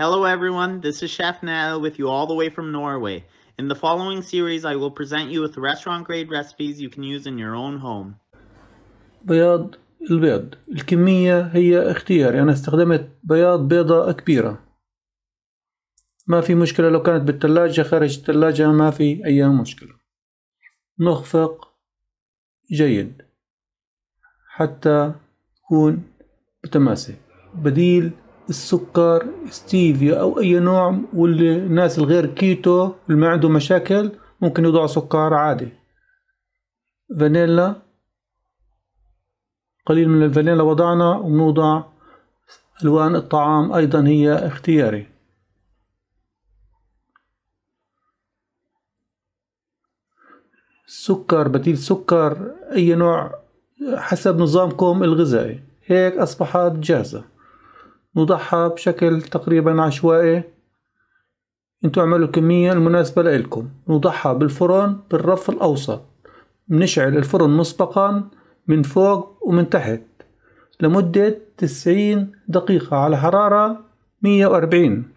Hello everyone, this is Chef Nana with you all the way from Norway. In the following series, I will present you with restaurant grade recipes you can use in your own home. بياض البيض الكمية هي اختياري أنا استخدمت بياض بيضة كبيرة ما في مشكلة لو كانت بالثلاجة خارج الثلاجة ما في أي مشكلة نخفق جيد حتى يكون متماسك بديل السكر ستيفيا او اي نوع والناس الغير كيتو اللي ما عنده مشاكل ممكن يضع سكر عادي فانيلا قليل من الفانيلا وضعنا وبنوضع الوان الطعام ايضا هي اختياري سكر بديل سكر اي نوع حسب نظامكم الغذائي هيك اصبحت جاهزه نضعها بشكل تقريبا عشوائي انتو اعملوا الكمية المناسبة لكم نضعها بالفرن بالرف الأوسط بنشعل الفرن مسبقا من فوق ومن تحت لمدة تسعين دقيقة على حرارة مية وأربعين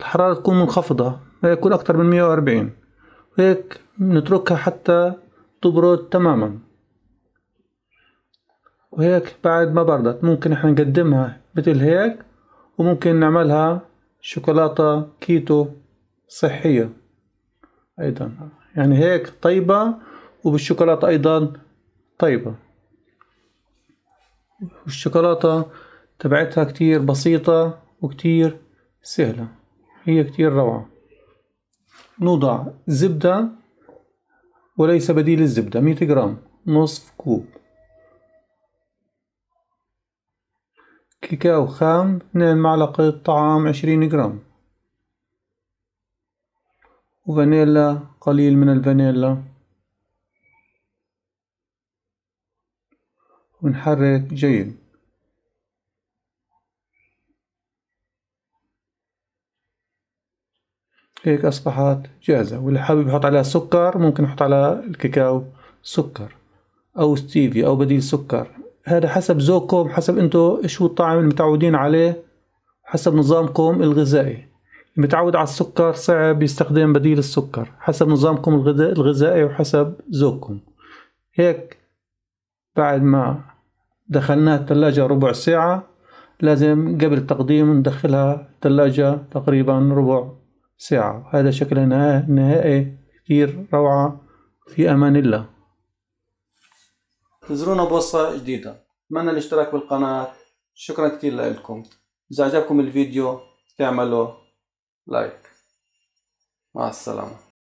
الحرارة تكون منخفضة ما يكون أكتر من مية وأربعين هيك نتركها حتى تبرد تماما وهيك بعد ما بردت ممكن احنا نقدمها مثل هيك وممكن نعملها شوكولاتة كيتو صحية أيضا يعني هيك طيبة وبالشوكولاتة أيضا طيبة والشوكولاتة تبعتها كتير بسيطة وكتير سهلة هي كتير روعة نوضع زبدة وليس بديل الزبدة 100 جرام نصف كوب كاكاو خام 2 معلقة طعام 20 جرام وفانيلا قليل من الفانيلا ونحرك جيد هيك أصبحت جاهزة واللي حابب يحط عليها سكر ممكن يحط على الكاكاو سكر أو ستيفي أو بديل سكر هذا حسب ذوقكم حسب انتو شو الطعم المتعودين عليه حسب نظامكم الغذائي المتعود على السكر صعب يستخدم بديل السكر حسب نظامكم الغذائي وحسب ذوقكم هيك بعد ما دخلناها الثلاجة ربع ساعة لازم قبل التقديم ندخلها الثلاجة تقريبا ربع ساعة هذا شكلها نهائي كتير روعة في أمان الله خزرونا بوصة جديدة اتمنى الاشتراك بالقناة شكرا كتير لكم إذا عجبكم الفيديو تعملوا لايك مع السلامة